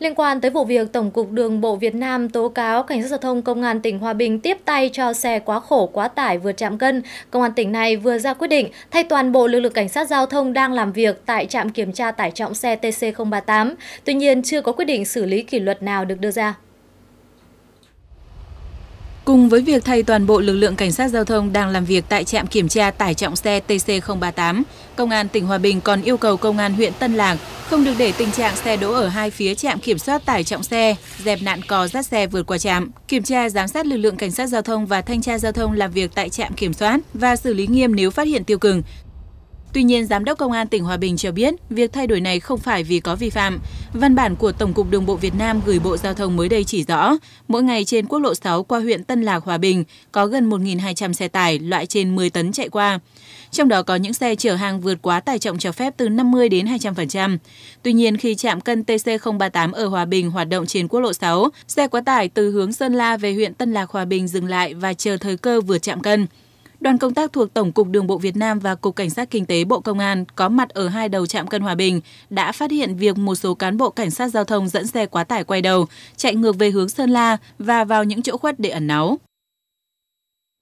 Liên quan tới vụ việc Tổng cục Đường bộ Việt Nam tố cáo Cảnh sát Giao thông Công an tỉnh Hòa Bình tiếp tay cho xe quá khổ quá tải vượt trạm cân, Công an tỉnh này vừa ra quyết định thay toàn bộ lực lượng Cảnh sát Giao thông đang làm việc tại trạm kiểm tra tải trọng xe TC038. Tuy nhiên, chưa có quyết định xử lý kỷ luật nào được đưa ra. Cùng với việc thay toàn bộ lực lượng cảnh sát giao thông đang làm việc tại trạm kiểm tra tải trọng xe TC038, Công an tỉnh Hòa Bình còn yêu cầu Công an huyện Tân Lạc không được để tình trạng xe đỗ ở hai phía trạm kiểm soát tải trọng xe, dẹp nạn cò dắt xe vượt qua trạm, kiểm tra giám sát lực lượng cảnh sát giao thông và thanh tra giao thông làm việc tại trạm kiểm soát và xử lý nghiêm nếu phát hiện tiêu cực. Tuy nhiên, Giám đốc Công an tỉnh Hòa Bình cho biết, việc thay đổi này không phải vì có vi phạm. Văn bản của Tổng cục Đường bộ Việt Nam gửi Bộ Giao thông mới đây chỉ rõ, mỗi ngày trên quốc lộ 6 qua huyện Tân Lạc, Hòa Bình có gần 1.200 xe tải loại trên 10 tấn chạy qua. Trong đó có những xe chở hàng vượt quá tải trọng cho phép từ 50 đến 200%. Tuy nhiên, khi trạm cân TC038 ở Hòa Bình hoạt động trên quốc lộ 6, xe quá tải từ hướng Sơn La về huyện Tân Lạc, Hòa Bình dừng lại và chờ thời cơ vượt trạm cân. Đoàn công tác thuộc Tổng cục Đường bộ Việt Nam và Cục Cảnh sát Kinh tế Bộ Công an có mặt ở hai đầu trạm cân Hòa Bình đã phát hiện việc một số cán bộ cảnh sát giao thông dẫn xe quá tải quay đầu, chạy ngược về hướng Sơn La và vào những chỗ khuất để ẩn náu.